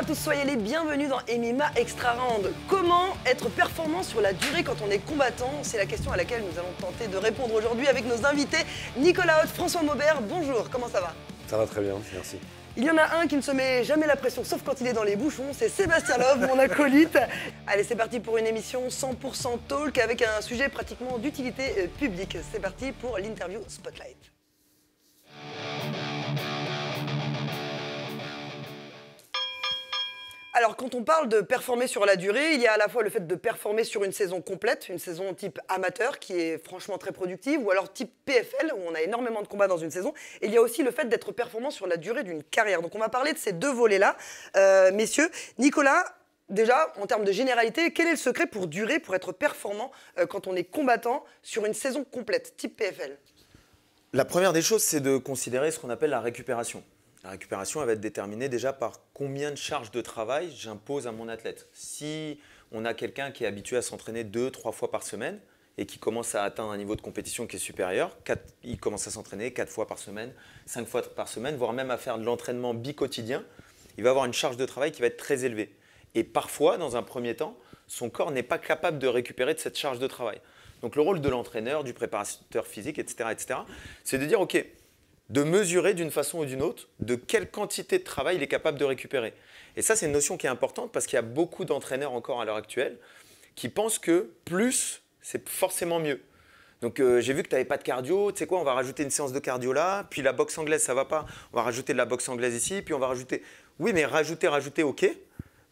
à tous, soyez les bienvenus dans Emima Extra Round. Comment être performant sur la durée quand on est combattant C'est la question à laquelle nous allons tenter de répondre aujourd'hui avec nos invités Nicolas Haute, François Maubert. Bonjour, comment ça va Ça va très bien, merci. Il y en a un qui ne se met jamais la pression, sauf quand il est dans les bouchons, c'est Sébastien Love, mon acolyte. Allez, c'est parti pour une émission 100% talk avec un sujet pratiquement d'utilité euh, publique. C'est parti pour l'interview Spotlight. Alors, quand on parle de performer sur la durée, il y a à la fois le fait de performer sur une saison complète, une saison type amateur qui est franchement très productive, ou alors type PFL où on a énormément de combats dans une saison. Et il y a aussi le fait d'être performant sur la durée d'une carrière. Donc, on va parler de ces deux volets-là. Euh, messieurs, Nicolas, déjà, en termes de généralité, quel est le secret pour durer, pour être performant euh, quand on est combattant sur une saison complète, type PFL La première des choses, c'est de considérer ce qu'on appelle la récupération. La récupération va être déterminée déjà par combien de charges de travail j'impose à mon athlète. Si on a quelqu'un qui est habitué à s'entraîner deux, trois fois par semaine et qui commence à atteindre un niveau de compétition qui est supérieur, il commence à s'entraîner quatre fois par semaine, cinq fois par semaine, voire même à faire de l'entraînement bi il va avoir une charge de travail qui va être très élevée. Et parfois, dans un premier temps, son corps n'est pas capable de récupérer de cette charge de travail. Donc le rôle de l'entraîneur, du préparateur physique, etc., etc., c'est de dire, OK, de mesurer d'une façon ou d'une autre de quelle quantité de travail il est capable de récupérer. Et ça, c'est une notion qui est importante parce qu'il y a beaucoup d'entraîneurs encore à l'heure actuelle qui pensent que plus, c'est forcément mieux. Donc euh, j'ai vu que tu n'avais pas de cardio, tu sais quoi, on va rajouter une séance de cardio là, puis la boxe anglaise, ça va pas, on va rajouter de la boxe anglaise ici, puis on va rajouter... Oui, mais rajouter, rajouter, ok,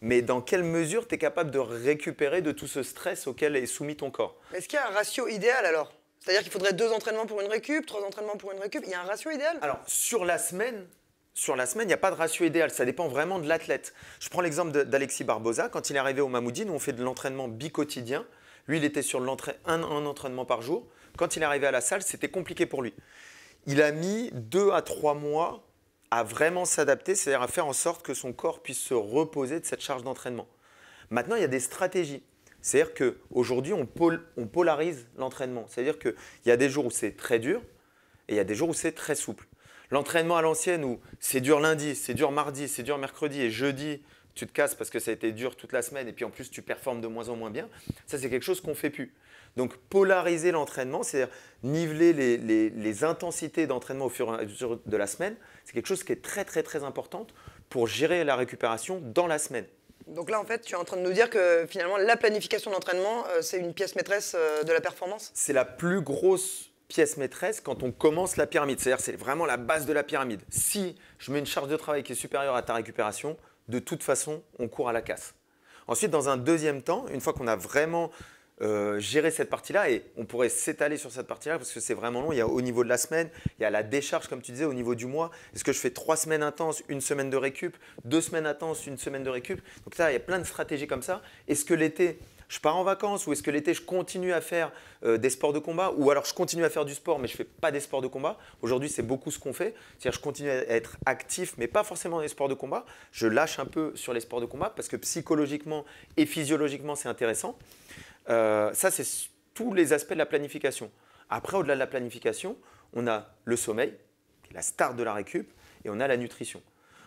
mais dans quelle mesure tu es capable de récupérer de tout ce stress auquel est soumis ton corps Est-ce qu'il y a un ratio idéal alors c'est-à-dire qu'il faudrait deux entraînements pour une récup, trois entraînements pour une récup. Il y a un ratio idéal Alors, sur la semaine, sur la semaine, il n'y a pas de ratio idéal. Ça dépend vraiment de l'athlète. Je prends l'exemple d'Alexis Barbosa. Quand il est arrivé au Mamoudi, nous, on fait de l'entraînement bicotidien. Lui, il était sur un, un, entraînement par jour. Quand il est arrivé à la salle, c'était compliqué pour lui. Il a mis deux à trois mois à vraiment s'adapter, c'est-à-dire à faire en sorte que son corps puisse se reposer de cette charge d'entraînement. Maintenant, il y a des stratégies. C'est-à-dire qu'aujourd'hui, on, polarise l'entraînement. C'est-à-dire qu'il y a des jours où c'est très dur et il y a des jours où c'est très souple. L'entraînement à l'ancienne où c'est dur lundi, c'est dur mardi, c'est dur mercredi et jeudi, tu te casses parce que ça a été dur toute la semaine et puis en plus tu performes de moins en moins bien, ça c'est quelque chose qu'on fait plus. Donc polariser l'entraînement, c'est-à-dire niveler les, intensités d'entraînement au fur et à mesure de la semaine, c'est quelque chose qui est très très très important pour gérer la récupération dans la semaine. Donc là, en fait, tu es en train de nous dire que finalement, la planification d'entraînement, euh, c'est une pièce maîtresse euh, de la performance C'est la plus grosse pièce maîtresse quand on commence la pyramide. C'est-à-dire, c'est vraiment la base de la pyramide. Si je mets une charge de travail qui est supérieure à ta récupération, de toute façon, on court à la casse. Ensuite, dans un deuxième temps, une fois qu'on a vraiment euh, gérer cette partie-là et on pourrait s'étaler sur cette partie-là parce que c'est vraiment long. Il y a au niveau de la semaine, il y a la décharge, comme tu disais, au niveau du mois. Est-ce que je fais trois semaines intenses, une semaine de récup, deux semaines intenses, une semaine de récup Donc ça, il y a plein de stratégies comme ça. Est-ce que l'été, je pars en vacances ou est-ce que l'été je continue à faire euh, des sports de combat ou alors je continue à faire du sport mais je ne fais pas des sports de combat. Aujourd'hui, c'est beaucoup ce qu'on fait, c'est-à-dire je continue à être actif mais pas forcément des sports de combat. Je lâche un peu sur les sports de combat parce que psychologiquement et physiologiquement, c'est intéressant. Euh, ça, c'est tous les aspects de la planification. Après, au-delà de la planification, on a le sommeil, qui est la star de la récup, et on a la nutrition.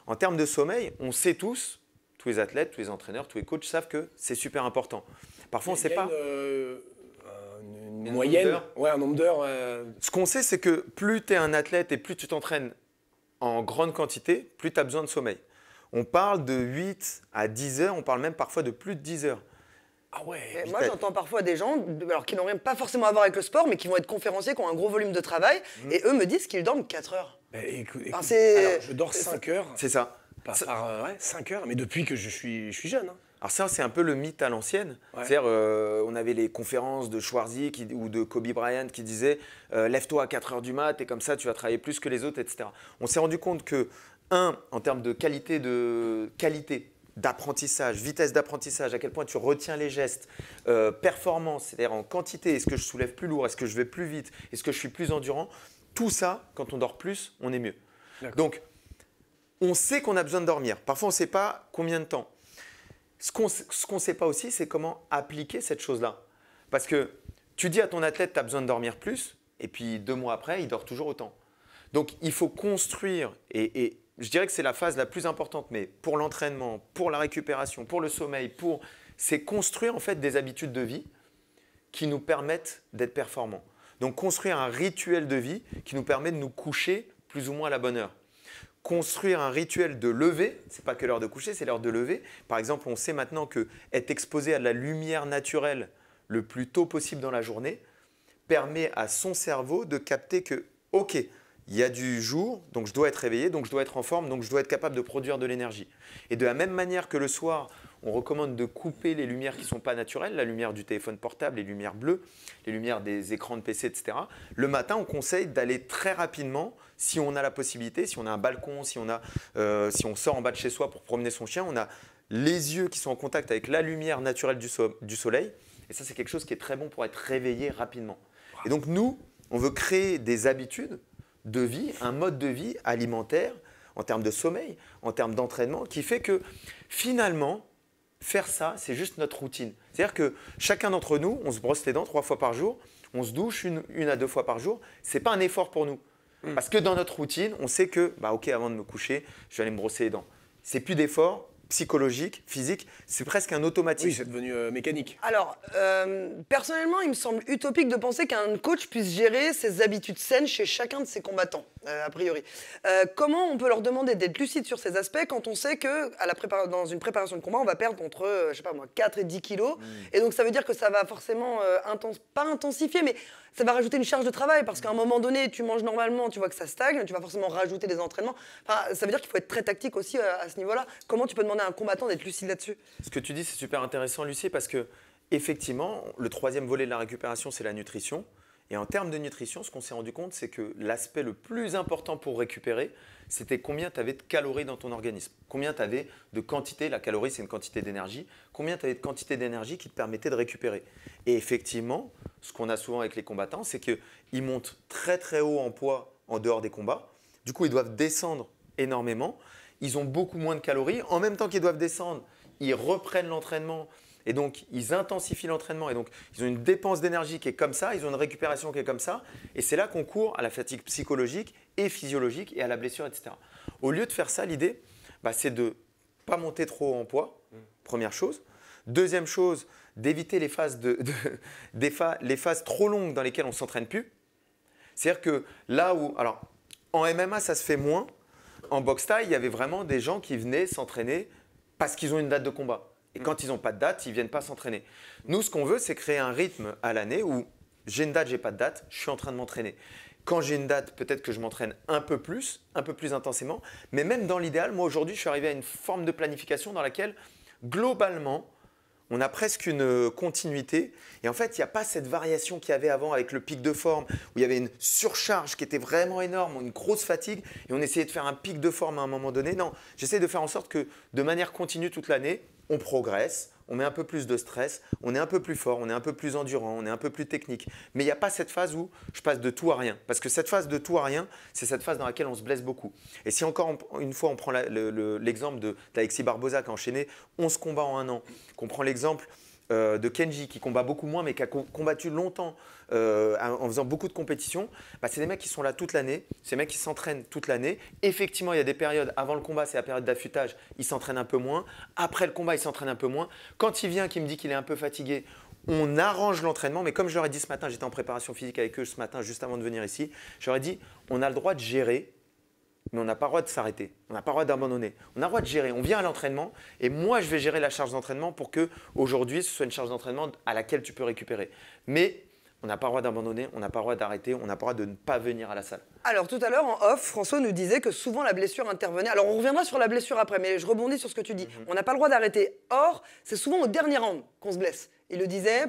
En termes de sommeil, on sait tous, tous les athlètes, tous les entraîneurs, tous les coachs savent que c'est super important. Parfois, on ne sait pas. une, euh, moyenne, ouais, un nombre d'heures. Euh. Ce qu'on sait, c'est que plus tu es un athlète et plus tu t'entraînes en grande quantité, plus tu as besoin de sommeil. On parle de 8 à 10 heures, on parle même parfois de plus de 10 heures. Ah moi, j'entends parfois des gens, alors qui n'ont rien pas forcément à voir avec le sport, mais qui vont être conférenciers, qui ont un gros volume de travail, mmh. et eux me disent qu'ils dorment 4 heures. Bah, écoute, je dors 5 heures. C'est ça. 5 euh, heures, mais depuis que je suis, je suis jeune. Hein. Alors ça, c'est un peu le mythe à l'ancienne. cest euh, on avait les conférences de Schwarzy qui, ou de Kobe Bryant qui disaient euh, Lève-toi à 4 heures du mat et comme ça, tu vas travailler plus que les autres, etc. » On s'est rendu compte que, un, en termes de qualité, de qualité d'apprentissage, vitesse d'apprentissage, à quel point tu retiens les gestes, euh, performance, c'est-à-dire en quantité, est-ce que je soulève plus lourd, est-ce que je vais plus vite, est-ce que je suis plus endurant, tout ça, quand on dort plus, on est mieux. Donc, on sait qu'on a besoin de dormir. Parfois, on ne sait pas combien de temps. Ce qu'on ne sait pas aussi, c'est comment appliquer cette chose-là. Parce que tu dis à ton athlète, tu as besoin de dormir plus, et puis deux mois après, il dort toujours autant. Donc, il faut construire et je dirais que c'est la phase la plus importante, mais pour l'entraînement, pour la récupération, pour le sommeil, pour c'est construire en fait des habitudes de vie qui nous permettent d'être performants. Donc construire un rituel de vie qui nous permet de nous coucher plus ou moins à la bonne heure. Construire un rituel de lever, ce n'est pas que l'heure de coucher, c'est l'heure de lever. Par exemple, on sait maintenant que être exposé à de la lumière naturelle le plus tôt possible dans la journée permet à son cerveau de capter que OK, il y a du jour, donc je dois être réveillé, donc je dois être en forme, donc je dois être capable de produire de l'énergie. Et de la même manière que le soir, on recommande de couper les lumières qui ne sont pas naturelles, la lumière du téléphone portable, les lumières bleues, les lumières des écrans de PC, etc. Le matin, on conseille d'aller très rapidement, si on a la possibilité, si on a un balcon, si on, euh, si on sort en bas de chez soi pour promener son chien, on a les yeux qui sont en contact avec la lumière naturelle du soleil. Et ça, c'est quelque chose qui est très bon pour être réveillé rapidement. Et donc, nous, on veut créer des habitudes de vie, un mode de vie alimentaire, en termes de sommeil, en termes d'entraînement, qui fait que finalement, faire ça, c'est juste notre routine. C'est-à-dire que chacun d'entre nous, on se brosse les dents trois fois par jour, on se douche une, à deux fois par jour. ce n'est pas un effort pour nous. Mm. Parce que dans notre routine, on sait que, bah, ok, avant de me coucher, je vais aller me brosser les dents. C'est plus d'effort, psychologique, physique. C'est presque un automatisme. Oui, c'est devenu euh, mécanique. Alors, euh, personnellement, il me semble utopique de penser qu'un coach puisse gérer ses habitudes saines chez chacun de ses combattants. Euh, a priori. Euh, comment on peut leur demander d'être lucide sur ces aspects quand on sait que dans une préparation de combat, on va perdre entre, euh, je 4 et 10 kilos. Mm. Et donc ça veut dire que ça va forcément, pas intensifier, mais ça va rajouter une charge de travail parce qu'à un moment donné, tu manges normalement, tu vois que ça stagne, tu vas forcément rajouter des entraînements. Enfin, ça veut dire qu'il faut être très tactique aussi à ce niveau-là. Comment tu peux demander à un combattant d'être lucide là-dessus Ce que tu dis, c'est super intéressant, Lucie, parce que effectivement, le troisième volet de la récupération, c'est la nutrition. Et en termes de nutrition, ce qu'on s'est rendu compte, c'est que l'aspect le plus important pour récupérer, c'était combien tu avais de calories dans ton organisme, combien tu avais de quantité, la calorie c'est une quantité d'énergie, combien tu avais de quantité d'énergie qui te permettait de récupérer. Et effectivement, ce qu'on a souvent avec les combattants, c'est qu'ils montent très très haut en poids en dehors des combats, du coup ils doivent descendre énormément, ils ont beaucoup moins de calories, en même temps qu'ils doivent descendre, ils reprennent l'entraînement, et donc, ils intensifient l'entraînement. Et donc, ils ont une dépense d'énergie qui est comme ça, ils ont une récupération qui est comme ça. Et c'est là qu'on court à la fatigue psychologique et physiologique et à la blessure, etc. Au lieu de faire ça, l'idée, bah, c'est de pas monter trop en poids, première chose. Deuxième chose, d'éviter les, phases trop longues dans lesquelles on s'entraîne plus. C'est-à-dire que là où. Alors, en MMA, ça se fait moins. En boxe taille, il y avait vraiment des gens qui venaient s'entraîner parce qu'ils ont une date de combat. Et quand ils n'ont pas de date, ils ne viennent pas s'entraîner. Nous, ce qu'on veut, c'est créer un rythme à l'année où j'ai une date, j'ai pas de date, je suis en train de m'entraîner. Quand j'ai une date, peut-être que je m'entraîne un peu plus, un peu plus intensément. Mais même dans l'idéal, moi aujourd'hui, je suis arrivé à une forme de planification dans laquelle, globalement, on a presque une euh, continuité. Et en fait, il n'y a pas cette variation qu'il y avait avant avec le pic de forme, où il y avait une surcharge qui était vraiment énorme, une grosse fatigue, et on essayait de faire un pic de forme à un moment donné. Non, j'essaie de faire en sorte que de manière continue toute l'année, on progresse, on met un peu plus de stress, on est un peu plus fort, on est un peu plus endurant, on est un peu plus technique. Mais il n'y a pas cette phase où je passe de tout à rien. Parce que cette phase de tout à rien, c'est cette phase dans laquelle on se blesse beaucoup. Et si encore une fois on prend l'exemple de d'Alexis Barbosa qui a enchaîné 11 combats en un an, qu'on prend l'exemple euh, de Kenji, qui combat beaucoup moins, mais qui a combattu longtemps euh, en faisant beaucoup de compétitions, bah, c'est des mecs qui sont là toute l'année, c'est des mecs qui s'entraînent toute l'année. Effectivement, il y a des périodes, avant le combat, c'est la période d'affûtage, ils s'entraînent un peu moins. Après le combat, ils s'entraînent un peu moins. Quand il vient, qui me dit qu'il est un peu fatigué, on arrange l'entraînement, mais comme je leur ai dit ce matin, j'étais en préparation physique avec eux ce matin, juste avant de venir ici, je leur ai dit, on a le droit de gérer mais on n'a pas le droit de s'arrêter, on n'a pas le droit d'abandonner, on a le droit de gérer. On vient à l'entraînement et moi je vais gérer la charge d'entraînement pour que aujourd'hui ce soit une charge d'entraînement à laquelle tu peux récupérer. Mais on n'a pas le droit d'abandonner, on n'a pas le droit d'arrêter, on n'a pas le droit de ne pas venir à la salle. Alors tout à l'heure en off, François nous disait que souvent la blessure intervenait. Alors on reviendra sur la blessure après, mais je rebondis sur ce que tu dis. Mhm. On n'a pas le droit d'arrêter. Or, c'est souvent au dernier round qu'on se blesse. Il le disait,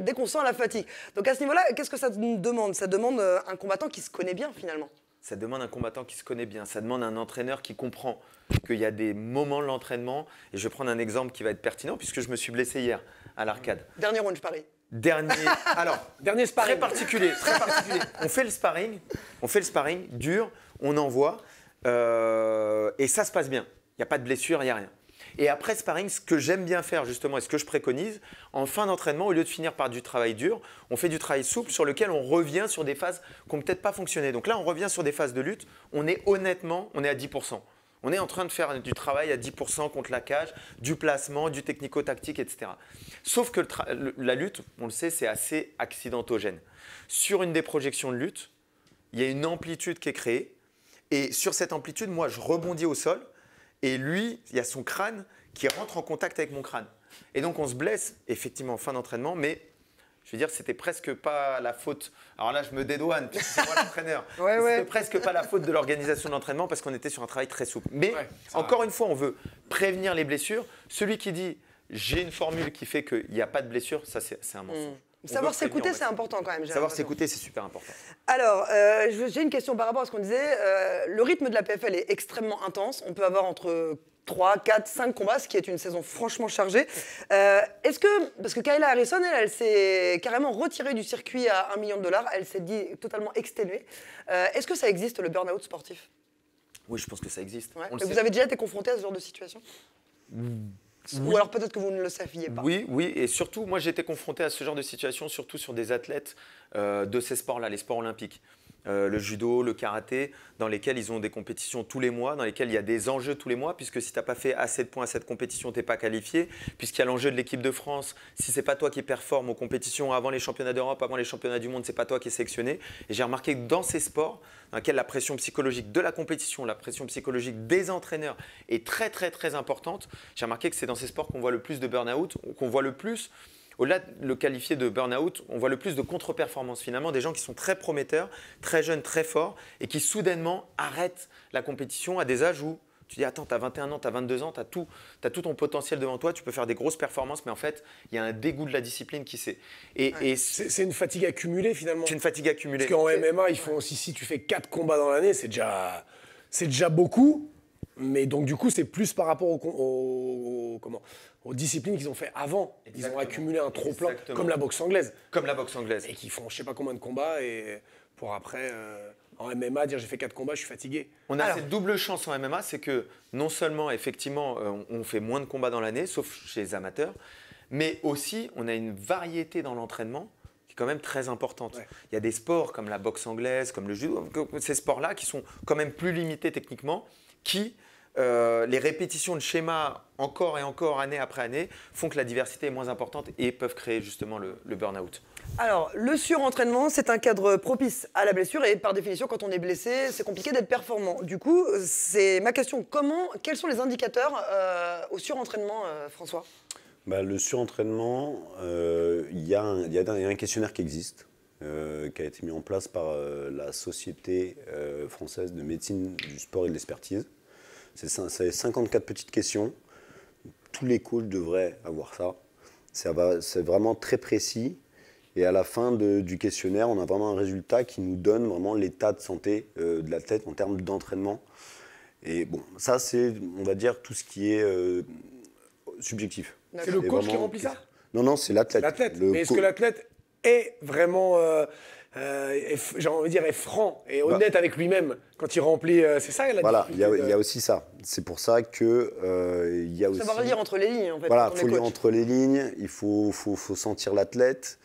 dès qu'on sent la fatigue. Donc à ce niveau-là, qu'est-ce que ça nous demande Ça demande euh, un combattant qui se connaît bien finalement ça demande un combattant qui se connaît bien, ça demande un entraîneur qui comprend qu'il y a des moments de l'entraînement. Et je vais prendre un exemple qui va être pertinent, puisque je me suis blessé hier à l'arcade. Dernier round, je parie. Dernier, alors, dernier sparring. particulier, très particulier. On fait le sparring, on fait le sparring dur, on envoie, euh, et ça se passe bien. Il n'y a pas de blessure, il n'y a rien. Et après sparring, ce que j'aime bien faire justement et ce que je préconise, en fin d'entraînement, au lieu de finir par du travail dur, on fait du travail souple sur lequel on revient sur des phases qui n'ont peut-être pas fonctionné. Donc là, on revient sur des phases de lutte, on est honnêtement, on est à 10%. On est en train de faire du travail à 10% contre la cage, du placement, du technico-tactique, etc. Sauf que la lutte, on le sait, c'est assez accidentogène. Sur une des projections de lutte, il y a une amplitude qui est créée. Et sur cette amplitude, moi, je rebondis au sol. Et lui, il y a son crâne qui rentre en contact avec mon crâne. Et donc on se blesse, effectivement, en fin d'entraînement, mais je veux dire, c'était presque pas la faute. Alors là, je me dédouane, puisque c'est moi l'entraîneur. c'était presque pas la faute de l'organisation de l'entraînement parce qu'on était sur un travail très souple. Mais encore une fois, on veut prévenir les blessures. Celui qui dit j'ai une formule qui fait qu'il n'y a pas de blessure, ça c'est un mensonge. Mm. Savoir s'écouter, c'est important quand même. Savoir s'écouter, c'est super important. Alors, euh, j'ai une question par rapport à ce qu'on disait. Euh, le rythme de la PFL est extrêmement intense. On peut avoir entre 3, 4, 5 combats, ce qui est une saison franchement chargée. Euh, est-ce que, parce que Kayla Harrison, elle, s'est carrément retirée du circuit à 1 million de dollars, elle s'est dit totalement exténuée. Est-ce que ça existe, le burn-out sportif Oui, je pense que ça existe. vous avez déjà été confronté à ce genre de situation mmh. Ou alors peut-être que vous ne le saviez pas. Oui, oui, et surtout, moi j'étais confronté à ce genre de situation, surtout sur des athlètes euh, de ces sports-là, les sports olympiques. Euh, le judo, le karaté, dans lesquels ils ont des compétitions tous les mois, dans lesquels il y a des enjeux tous les mois, puisque si tu n'as pas fait assez de points à cette compétition, tu n'es pas qualifié, puisqu'il y a l'enjeu de l'équipe de France, si n'est pas toi qui performes aux compétitions avant les championnats d'Europe, avant les championnats du monde, c'est pas toi qui es sélectionné. Et j'ai remarqué que dans ces sports, dans lesquels la pression psychologique de la compétition, la pression psychologique des entraîneurs est très très très importante, j'ai remarqué que c'est dans ces sports qu'on voit le plus de burn-out, qu'on voit le plus au-delà de le qualifier de burn-out, on voit le plus de contre-performance finalement, des gens qui sont très prometteurs, très jeunes, très forts, et qui soudainement arrêtent la compétition à des âges où tu dis attends, tu as 21 ans, tu as 22 ans, tu as tout, as tout ton potentiel devant toi, tu peux faire des grosses performances, mais en fait, il y a un dégoût de la discipline qui s'est. Et, c'est une fatigue accumulée finalement. C'est une fatigue accumulée. Parce qu'en MMA, ils font aussi si tu fais 4 combats dans l'année, c'est déjà déjà beaucoup. Mais donc du coup, c'est plus par rapport au, au, comment aux disciplines qu'ils ont fait avant. Ils ont accumulé un trop-plein, comme la boxe anglaise. Comme la boxe anglaise. Et qui font je sais pas combien de combats et pour après, euh, en MMA, dire j'ai fait quatre combats, je suis fatigué. On a cette double chance en MMA, c'est que non seulement, effectivement, euh, on fait moins de combats dans l'année, sauf chez les amateurs, mais aussi, on a une variété dans l'entraînement qui est quand même très importante. Il y a des sports comme la boxe anglaise, comme le judo, ces sports-là qui sont quand même plus limités techniquement, qui euh, les répétitions de schémas encore et encore, année après année, font que la diversité est moins importante et peuvent créer justement le, burn-out. Alors, le surentraînement, c'est un cadre propice à la blessure et par définition, quand on est blessé, c'est compliqué d'être performant. Du coup, c'est ma question, comment, quels sont les indicateurs euh, au surentraînement, euh, François bah, Le surentraînement, il y, a un questionnaire qui existe. qui a été mis en place par la Société française de médecine du sport et de l'expertise, c'est 54 petites questions. Tous les coachs devraient avoir ça. C'est vraiment très précis. Et à la fin du questionnaire, on a vraiment un résultat qui nous donne vraiment l'état de santé euh, de l'athlète en termes d'entraînement. Et bon, ça, c'est, on va dire, tout ce qui est euh, subjectif. C'est le coach qui remplit ça Non, non, c'est l'athlète. Mais est-ce que l'athlète est vraiment. Euh, euh, j'ai envie de dire, est franc et bah. honnête avec lui-même quand il remplit. Euh, c'est ça la Voilà, il y, a aussi ça. C'est pour ça que euh, il y a ça aussi. Savoir lire entre les lignes, en fait. Voilà, il faut lire entre les lignes, il faut, faut, faut sentir l'athlète.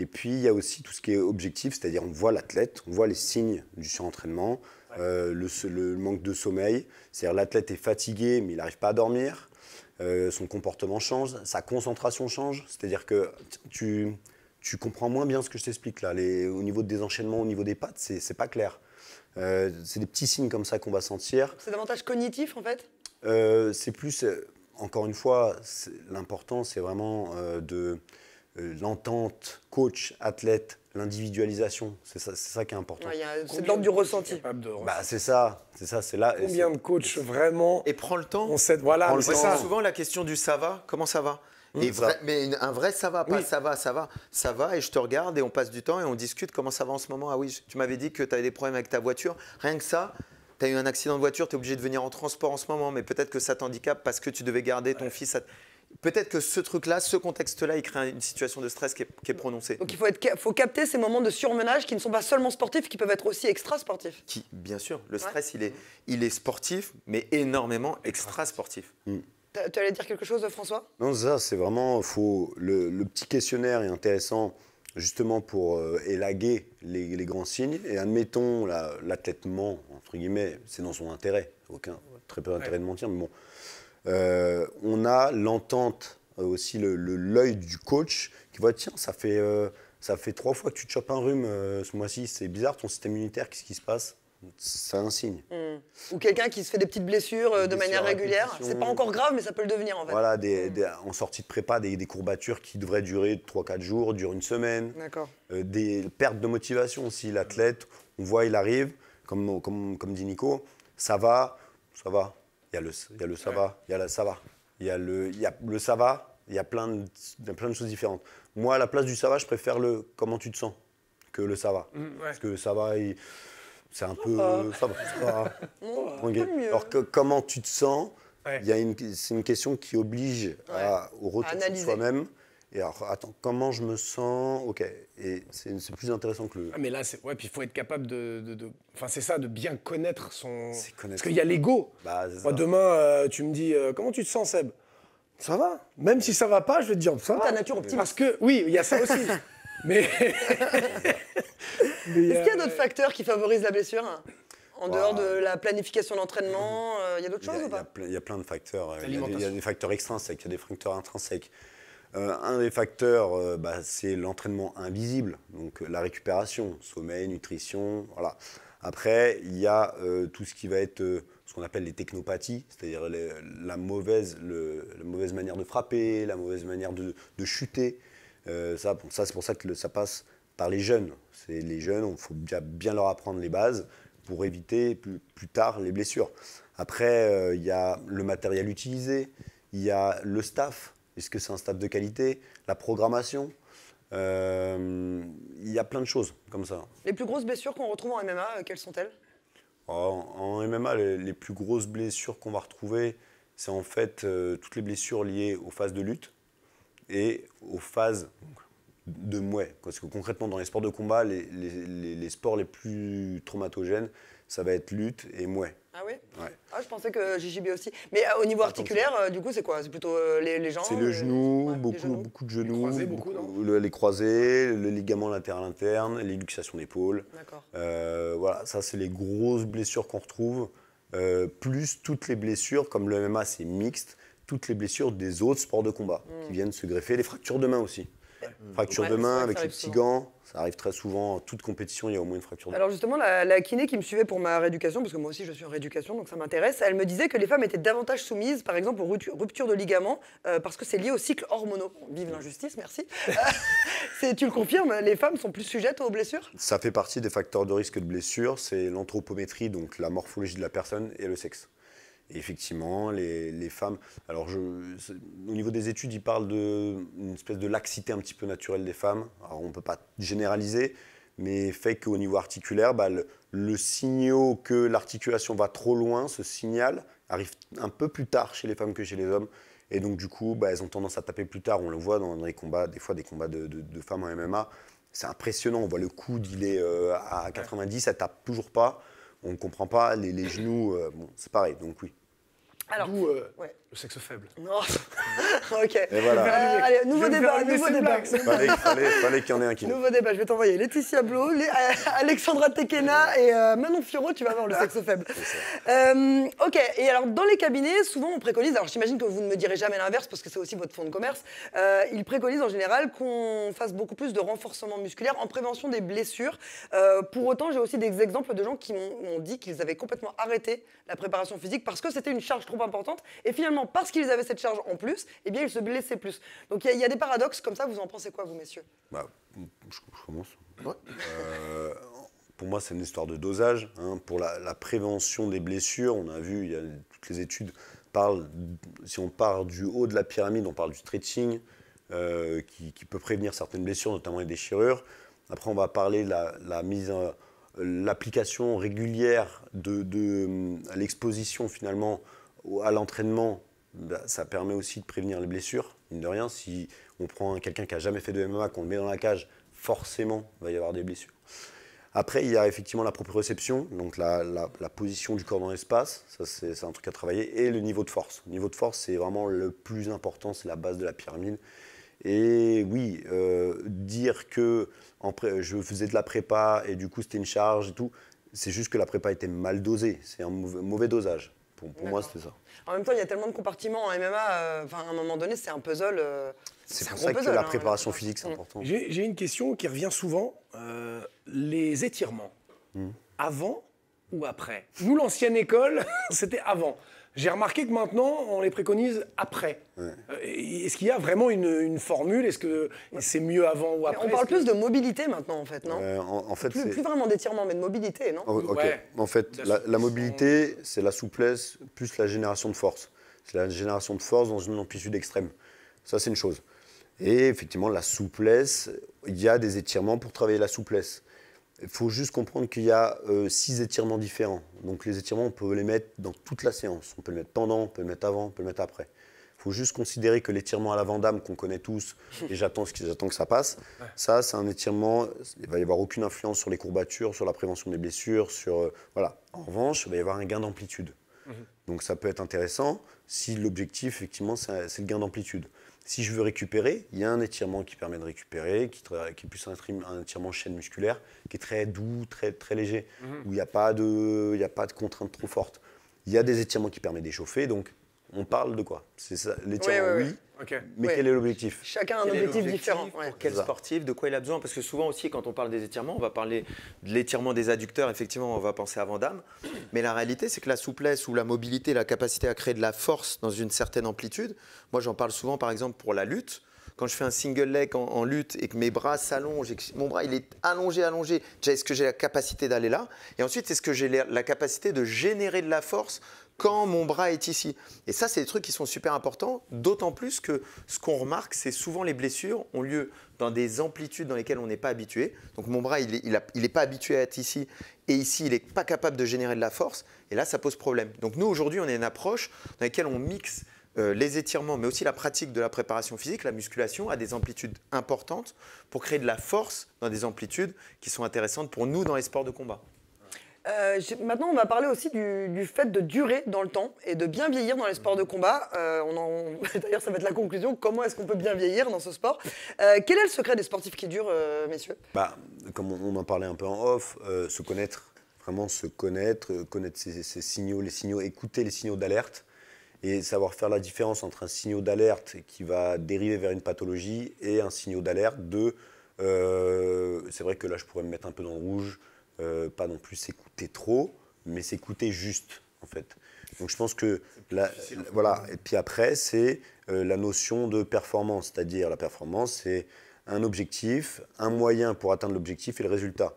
Et puis, il y a aussi tout ce qui est objectif, c'est-à-dire on voit l'athlète, on voit les signes du surentraînement, le, le, manque de sommeil. C'est-à-dire l'athlète est fatigué, mais il n'arrive pas à dormir. son comportement change, sa concentration change. C'est-à-dire que tu tu comprends moins bien ce que je t'explique là. Les, au niveau des enchaînements, au niveau des pattes, c'est pas clair. Euh, c'est des petits signes comme ça qu'on va sentir. C'est davantage cognitif en fait euh, C'est plus, euh, encore une fois, l'important c'est vraiment euh, de l'entente coach, athlète, l'individualisation. C'est ça, qui est important. c'est de l'ordre du ressenti. Bah, c'est ça, c'est ça, c'est là. Combien de coachs vraiment Et prends le temps. On sait, voilà, ça souvent la question du ça va, comment ça va Mmh. mais un vrai ça va, pas ça va, ça va, ça va, et je te regarde et on passe du temps et on discute comment ça va en ce moment. Ah oui, tu m'avais dit que tu avais des problèmes avec ta voiture. Rien que ça, tu as eu un accident de voiture, tu es obligé de venir en transport en ce moment, mais peut-être que ça t'handicape parce que tu devais garder ton fils. Peut-être que ce truc-là, ce contexte-là, il crée une situation de stress qui est, prononcée. Donc il faut, être, capter ces moments de surmenage qui ne sont pas seulement sportifs, qui peuvent être aussi extra-sportifs. bien sûr, le stress, mmh. il, est, sportif, mais énormément extra-sportif. Mmh. Tu allais dire quelque chose, François Non, ça, c'est vraiment. Faut, le, petit questionnaire est intéressant justement pour euh, élaguer les, grands signes. Et admettons, l'athlète ment, entre guillemets, c'est dans son intérêt. Aucun, très peu d'intérêt de mentir, mais bon. Euh, on a l'entente, euh, aussi l'œil le, du coach qui voit tiens, ça fait, ça fait trois fois que tu te chopes un rhume ce mois-ci, c'est bizarre ton système immunitaire, qu'est-ce qui se passe c'est un signe. Mm. Ou quelqu'un qui se fait des petites blessures euh, de manière régulière. C'est pas encore grave, mais ça peut le devenir en fait. Voilà, des, mm. en sortie de prépa, des, courbatures qui devraient durer 3-4 jours, durent une semaine. D'accord. Euh, des pertes de motivation aussi. L'athlète, on voit, il arrive, comme, comme, comme dit Nico, ça va, ça va. Il y a le, il y a le ça va, il y a la, ça va. Il y a le, il y a le ça va, il y a plein de, plein de choses différentes. Moi, à la place du ça va, je préfère le comment tu te sens que le ça va. Mm, Parce que ça va, il c'est un peu. Alors, comment tu te sens une, C'est une question qui oblige à, au retour de soi-même. Et alors, attends, comment je me sens Ok, et c'est, c'est plus intéressant que le. Ah, mais là, c'est... ouais, puis il faut être capable de. Enfin, c'est ça, de bien connaître son. C'est connaître. Parce qu'il y a l'ego. Bah, demain, euh, tu me dis, euh, comment tu te sens, Seb Ça va. Même si ça va pas, je vais te dire, ça va. nature Parce que, oui, il y a ça aussi. Mais. Est-ce qu'il y a d'autres euh, facteurs qui favorisent la blessure hein, en bah, dehors de la planification d'entraînement, euh, il y a d'autres choses ou pas Il y, a plein de facteurs. Il y, a des facteurs extrinsèques, il y a des facteurs intrinsèques. Euh, un des facteurs, bah, c'est l'entraînement invisible, donc la récupération, sommeil, nutrition, voilà. Après, il y a tout ce qui va être ce qu'on appelle les technopathies, c'est-à-dire la, mauvaise, la mauvaise manière de frapper, la mauvaise manière de chuter. Euh, ça, ça c'est pour ça que ça passe par les jeunes. C'est les jeunes, il faut bien, leur apprendre les bases pour éviter plus, tard les blessures. Après, euh, il y a le matériel utilisé, il y a le staff. Est-ce que c'est un staff de qualité La programmation euh, Il y a plein de choses comme ça. Les plus grosses blessures qu'on retrouve en MMA, quelles sont-elles en, MMA, les, plus grosses blessures qu'on va retrouver, c'est en fait toutes les blessures liées aux phases de lutte et aux phases de mouet. Parce que concrètement, dans les sports de combat, les, les, sports les plus traumatogènes, ça va être lutte et mouet. Ah oui ouais. Ah, je pensais que JJB aussi. Mais euh, au niveau articulaire, euh, du coup, c'est quoi C'est plutôt euh, les, les jambes C'est le genou, beaucoup, beaucoup de genoux. Les croisés, beaucoup, le, les croisés, le ligament latéral interne, les d'épaule. D'accord. voilà, ça, c'est les grosses blessures qu'on retrouve. plus toutes les blessures, comme le MMA, c'est mixte toutes les blessures des autres sports de combat hmm. qui viennent se greffer, les fractures de main aussi. Fractures de main avec les petits gants, ça arrive très souvent. En toute compétition, il y a au moins une fracture Alors, justement, la, kiné qui me suivait pour ma rééducation, parce que moi aussi je suis en rééducation, donc ça m'intéresse, elle me disait que les femmes étaient davantage soumises, par exemple, aux ruptures de ligaments, euh, parce que c'est lié au cycle hormonal. Vive l'injustice, merci. tu le confirmes, les femmes sont plus sujettes aux blessures Ça fait partie des facteurs de risque de blessure c'est l'anthropométrie, donc la morphologie de la personne et le sexe effectivement, les, femmes. Alors, au niveau des études, ils parlent d'une espèce de laxité un petit peu naturelle des femmes. on ne peut pas généraliser, mais fait qu'au niveau articulaire, bah, le, signal que l'articulation va trop loin, ce signal, arrive un peu plus tard chez les femmes que chez les hommes. Et donc, du coup, bah, elles ont tendance à taper plus tard. On le voit dans les combats, des fois, des combats de, femmes en MMA. C'est impressionnant. On voit le coude, il est euh, à 90, elle tape toujours pas on ne comprend pas, les, genoux, euh, bon, c'est pareil, donc oui. Alors, euh, le sexe faible. Non. ok. allez, nouveau débat. Nouveau débat. fallait, qu'il y en ait un qui. Nouveau débat. Je vais t'envoyer Laetitia Blo, Alexandra Tekena et euh, Manon Fiorot. Tu vas voir le ah, sexe faible. Euh, ok. Et alors, dans les cabinets, souvent on préconise. Alors, j'imagine que vous ne me direz jamais l'inverse parce que c'est aussi votre fonds de commerce. ils préconisent en général qu'on fasse beaucoup plus de renforcement musculaire en prévention des blessures. pour autant, j'ai aussi des exemples de gens qui m'ont dit qu'ils avaient complètement arrêté la préparation physique parce que c'était une charge trop importante. Et finalement, parce qu'ils avaient cette charge en plus, et eh bien, ils se blessaient plus. Donc il y, a des paradoxes comme ça. Vous en pensez quoi, vous, messieurs bah, je, commence. Euh, pour moi, c'est une histoire de dosage. Hein. Pour la, prévention des blessures, on a vu, il y a, toutes les études parlent, si on part du haut de la pyramide, on parle du stretching, euh, qui, peut prévenir certaines blessures, notamment les déchirures. Après, on va parler de la, la mise, euh, l'application régulière de l'exposition finalement à l'entraînement, bah, ça permet aussi de prévenir les blessures. Mine de rien, si on prend quelqu'un qui a jamais fait de MMA, qu'on le met dans la cage, forcément, il va y avoir des blessures. Après, il y a effectivement la proprioception, donc la, position du corps dans l'espace, ça c'est un truc à travailler, et le niveau de force. Le niveau de force, c'est vraiment le plus important, c'est la base de la pyramide. Et oui, euh, dire que je faisais de la prépa et du coup c'était une charge et tout, c'est juste que la prépa était mal dosée, c'est un mauvais dosage. Pour, moi, c'était ça. En même temps, il y a tellement de compartiments en MMA. Euh, à un moment donné, c'est un puzzle. Euh, c'est pour ça que la hein, préparation physique, c'est mm. important. J'ai une question qui revient souvent. Euh, les étirements, mm. avant ou après Vous l'ancienne école, c'était avant. J'ai remarqué que maintenant, on les préconise après. Euh, est-ce qu'il y a vraiment une, formule Est-ce que c'est mieux avant ou après On parle plus de mobilité maintenant, en fait, non en, fait, plus, vraiment d'étirement, mais de mobilité, non En fait, la, la mobilité, c'est la souplesse plus la génération de force. C'est la génération de force dans une amplitude extrême. Ça, c'est une chose. Et effectivement, la souplesse, il y a des étirements pour travailler la souplesse. Il faut juste comprendre qu'il y a euh, six étirements différents. Donc les étirements, on peut les mettre dans toute la séance. On peut le mettre pendant, on peut le mettre avant, on peut le mettre après. Il faut juste considérer que l'étirement à la dame qu'on connaît tous, et j'attends que ça passe, ça c'est un étirement, il va y avoir aucune influence sur les courbatures, sur la prévention des blessures, sur... Euh, voilà. En revanche, il va y avoir un gain d'amplitude. Mhm. Donc ça peut être intéressant si l'objectif, effectivement, c'est le gain d'amplitude. Si je veux récupérer, il y a un étirement qui permet de récupérer, qui, qui est plus un, étirement chaîne musculaire, qui est très doux, très, très léger, mhm. où il n'y a, pas de, il a pas de contrainte trop forte. Il y a des étirements qui permettent d'échauffer, donc on parle de quoi C'est ça, l'étirement, oui mais quel est l'objectif Chacun a un objectif, différent. Pour quel sportif De quoi il a besoin Parce que souvent aussi, quand on parle des étirements, on va parler de l'étirement des adducteurs. Effectivement, on va penser à Vandame. Mais la réalité, c'est que la souplesse ou la mobilité, la capacité à créer de la force dans une certaine amplitude. Moi, j'en parle souvent, par exemple, pour la lutte quand je fais un single leg en, lutte et que mes bras s'allongent, et que mon bras il est allongé, allongé, est-ce que j'ai la capacité d'aller là Et ensuite, est-ce que j'ai la capacité de générer de la force quand mon bras est ici. Et ça, c'est des trucs qui sont super importants, d'autant plus que ce qu'on remarque, c'est souvent les blessures ont lieu dans des amplitudes dans lesquelles on n'est pas habitué. Donc mon bras, il n'est pas habitué à être ici, et ici, il n'est pas capable de générer de la force, et là, ça pose problème. Donc nous, aujourd'hui, on a une approche dans laquelle on mixe euh, les étirements, mais aussi la pratique de la préparation physique, la musculation, à des amplitudes importantes pour créer de la force dans des amplitudes qui sont intéressantes pour nous dans les sports de combat. Euh, maintenant, on va parler aussi du, fait de durer dans le temps et de bien vieillir dans les sports de combat. Euh, d'ailleurs, ça va être la conclusion. Comment est-ce qu'on peut bien vieillir dans ce sport euh, Quel est le secret des sportifs qui durent, messieurs bah, Comme on, en parlait un peu en off, se connaître, vraiment se connaître, connaître ses, signaux, les signaux, écouter les signaux d'alerte et savoir faire la différence entre un signal d'alerte qui va dériver vers une pathologie et un signal d'alerte de... c'est vrai que là, je pourrais me mettre un peu dans le rouge. Euh, pas non plus s'écouter trop, mais s'écouter juste, en fait. Donc je pense que hein. voilà. Et puis après, c'est euh, la notion de performance, c'est-à-dire la performance, c'est un objectif, un moyen pour atteindre l'objectif et le résultat.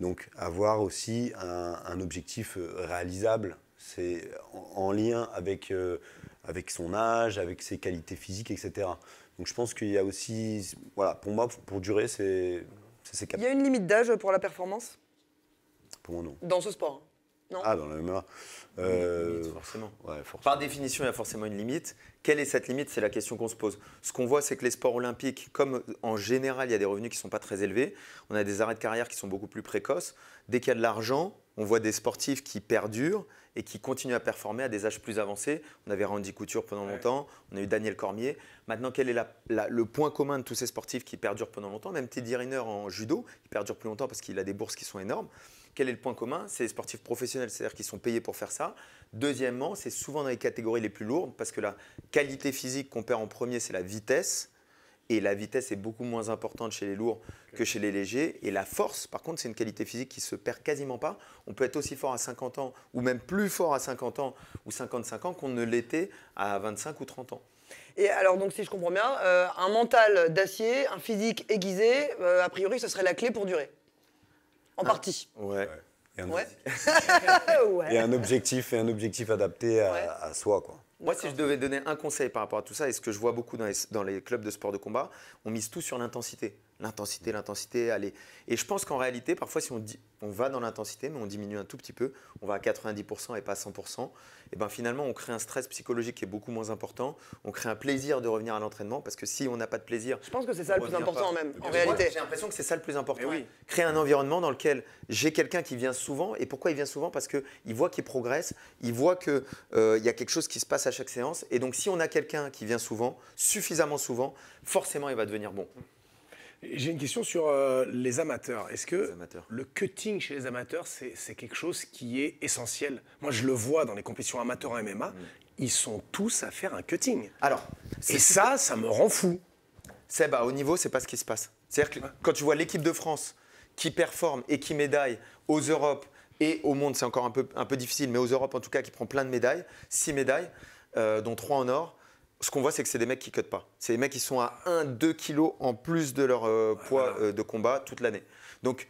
Donc avoir aussi un, objectif euh, réalisable, c'est en, lien avec, avec son âge, avec ses qualités physiques, etc. Donc je pense qu'il y a aussi, voilà, pour moi, pour durer, c'est Il y a une limite d'âge pour la performance pour Dans ce sport hein. Non. Ah, dans le MMA. Euh... forcément. forcément. Par définition, il y a forcément une limite. Quelle est cette limite C'est la question qu'on se pose. Ce qu'on voit, c'est que les sports olympiques, comme en général, il y a des revenus qui ne sont pas très élevés, on a des arrêts de carrière qui sont beaucoup plus précoces. Dès qu'il y a de l'argent, on voit des sportifs qui perdurent et qui continuent à performer à des âges plus avancés. On avait Randy Couture pendant longtemps, on a eu Daniel Cormier. Maintenant, quel est le point commun de tous ces sportifs qui perdurent pendant longtemps Même Teddy Riner en judo, il perdure plus longtemps parce qu'il a des bourses qui sont énormes. Quel est le point commun C'est les sportifs professionnels, c'est-à-dire qu'ils sont payés pour faire ça. Deuxièmement, c'est souvent dans les catégories les plus lourdes parce que la qualité physique qu'on perd en premier, c'est la vitesse. Et la vitesse est beaucoup moins importante chez les lourds que chez les légers. Et la force, par contre, c'est une qualité physique qui se perd quasiment pas. On peut être aussi fort à 50 ans, ou même plus fort à 50 ans ou 55 ans qu'on ne l'était à 25 ou 30 ans. Et alors, donc, si je comprends bien, euh, un mental d'acier, un physique aiguisé, euh, a priori, ce serait la clé pour durer. En ah. partie. Ouais. Et un, un, objectif et un objectif adapté à, soi quoi. Moi, si je devais donner un conseil par rapport à tout ça, et ce que je vois beaucoup dans les clubs de sport de combat, on mise tout sur l'intensité l'intensité, l'intensité, allez. Et je pense qu'en réalité, parfois, si on, on va dans l'intensité, mais on diminue un tout petit peu, on va à 90% et pas à 100%, et eh ben finalement, on crée un stress psychologique qui est beaucoup moins important, on crée un plaisir de revenir à l'entraînement, parce que si on n'a pas de plaisir. Je pense que c'est ça le plus important, même, en réalité. J'ai l'impression que c'est ça le plus important. Créer un environnement dans lequel j'ai quelqu'un qui vient souvent, et pourquoi il vient souvent Parce qu'il voit qu'il progresse, il voit qu'il euh, y a quelque chose qui se passe à chaque séance, et donc si on a quelqu'un qui vient souvent, suffisamment souvent, forcément, il va devenir bon. J'ai une question sur euh, les amateurs. Est-ce que le cutting chez les amateurs, c'est quelque chose qui est essentiel Moi, je le vois dans les compétitions amateurs en MMA, ils sont tous à faire un cutting. Alors, et ça, ça me rend fou. C'est au niveau, c'est pas ce qui se passe. C'est-à-dire que quand tu vois l'équipe de France qui performe et qui médaille aux Europes et au monde, c'est encore un peu, un peu difficile, mais aux Europes en tout cas, qui prend plein de médailles, six médailles, euh, dont trois en or, ce qu'on voit, c'est que c'est des mecs qui cutent pas. C'est des mecs qui sont à 1-2 kilos en plus de leur euh, poids euh, de combat toute l'année. Donc,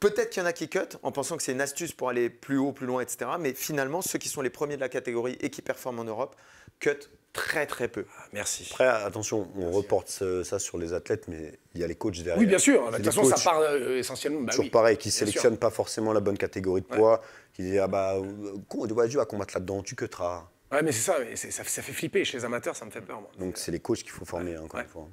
peut-être qu'il y en a qui cutent en pensant que c'est une astuce pour aller plus haut, plus loin, etc. Mais finalement, ceux qui sont les premiers de la catégorie et qui performent en Europe cutent très très peu. Ah, merci. Après, attention, on reporte ça sur les athlètes, mais il y a les coachs derrière. Oui, bien sûr. Bah, de toute façon, ça part euh, essentiellement. Bah, toujours pareil, qui ne sélectionnent pas forcément la bonne catégorie de poids, qui disent Ah bah, tu vas combattre là-dedans, tu cutteras. Ouais, mais c'est ça, ça, ça, fait flipper. Chez les amateurs, ça me fait peur. Donc c'est les coachs qu'il faut former, hein, encore une fois.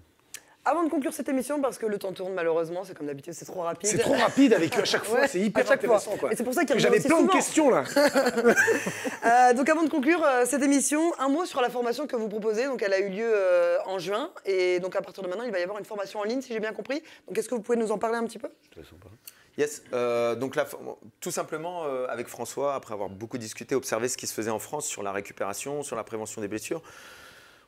Avant de conclure cette émission, parce que le temps tourne malheureusement, c'est comme d'habitude, c'est trop rapide. C'est trop rapide avec eux à chaque fois, c'est hyper intéressant. Et c'est pour ça qu'il J'avais plein de questions là. Euh, donc avant de conclure euh, cette émission, un mot sur la formation que vous proposez. Donc elle a eu lieu euh, en juin et donc à partir de maintenant, il va y avoir une formation en ligne, si j'ai bien compris. Donc est-ce que vous pouvez nous en parler un petit peu Je te Yes, euh, donc là, tout simplement euh, avec François, après avoir beaucoup discuté, observé ce qui se faisait en France sur la récupération, sur la prévention des blessures,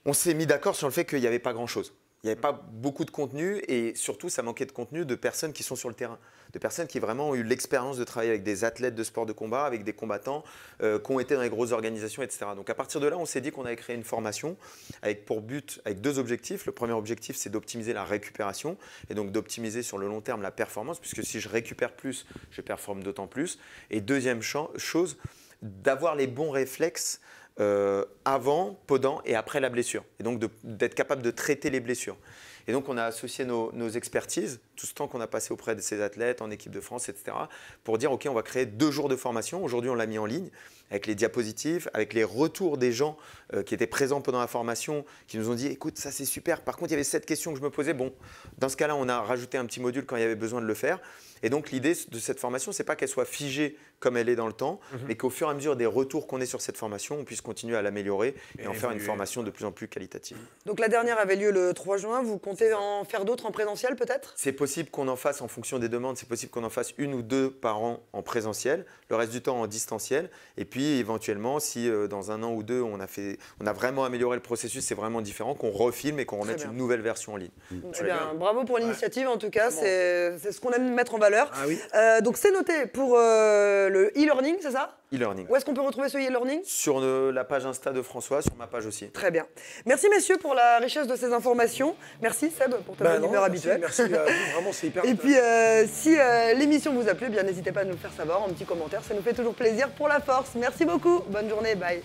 on s'est mis d'accord sur le fait qu'il n'y avait pas grand-chose. Il n'y avait pas beaucoup de contenu et surtout, ça manquait de contenu de personnes qui sont sur le terrain, de personnes qui vraiment ont eu l'expérience de travailler avec des athlètes de sport de combat, avec des combattants, euh, qui ont été dans les grosses organisations, etc. Donc à partir de là, on s'est dit qu'on allait créer une formation avec pour but, avec deux objectifs. Le premier objectif, c'est d'optimiser la récupération et donc d'optimiser sur le long terme la performance, puisque si je récupère plus, je performe d'autant plus. Et deuxième chose, d'avoir les bons réflexes euh, avant, pendant et après la blessure. Et donc d'être capable de traiter les blessures. Et donc on a associé nos, expertises, tout ce temps qu'on a passé auprès de ces athlètes, en équipe de France, etc., pour dire, OK, on va créer deux jours de formation. Aujourd'hui, on l'a mis en ligne avec les diapositives, avec les retours des gens euh, qui étaient présents pendant la formation, qui nous ont dit, écoute, ça c'est super. Par contre, il y avait cette question que je me posais. Bon, dans ce cas-là, on a rajouté un petit module quand il y avait besoin de le faire. Et donc l'idée de cette formation, c'est pas qu'elle soit figée comme elle est dans le temps, mhm. mais qu'au fur et à mesure des retours qu'on ait sur cette formation, on puisse continuer à l'améliorer et, en faire une formation de plus en plus qualitative. Donc la dernière avait lieu le 3 juin, vous comptez en faire d'autres en présentiel peut-être C'est possible qu'on en fasse en fonction des demandes, c'est possible qu'on en fasse une ou deux par an en présentiel, le reste du temps en distanciel, et puis éventuellement si euh, dans un an ou deux on a, fait, on a vraiment amélioré le processus, c'est vraiment différent, qu'on refilme et qu'on remette une nouvelle version en ligne. Mm. Eh bien. bravo pour l'initiative en tout cas, c'est ce qu'on aime mettre en valeur. Ah euh, donc c'est noté pour... Euh, le e-learning, c'est ça E-learning. Où est-ce qu'on peut retrouver ce e-learning Sur euh, la page Insta de François, sur ma page aussi. Très bien. Merci messieurs pour la richesse de ces informations. Merci Seb pour ta bah bonne habituelle. Merci, vraiment c'est hyper. Et puis euh, si euh, l'émission vous a plu, eh bien n'hésitez pas à nous le faire savoir, en petit commentaire, ça nous fait toujours plaisir pour la force. Merci beaucoup, bonne journée, bye.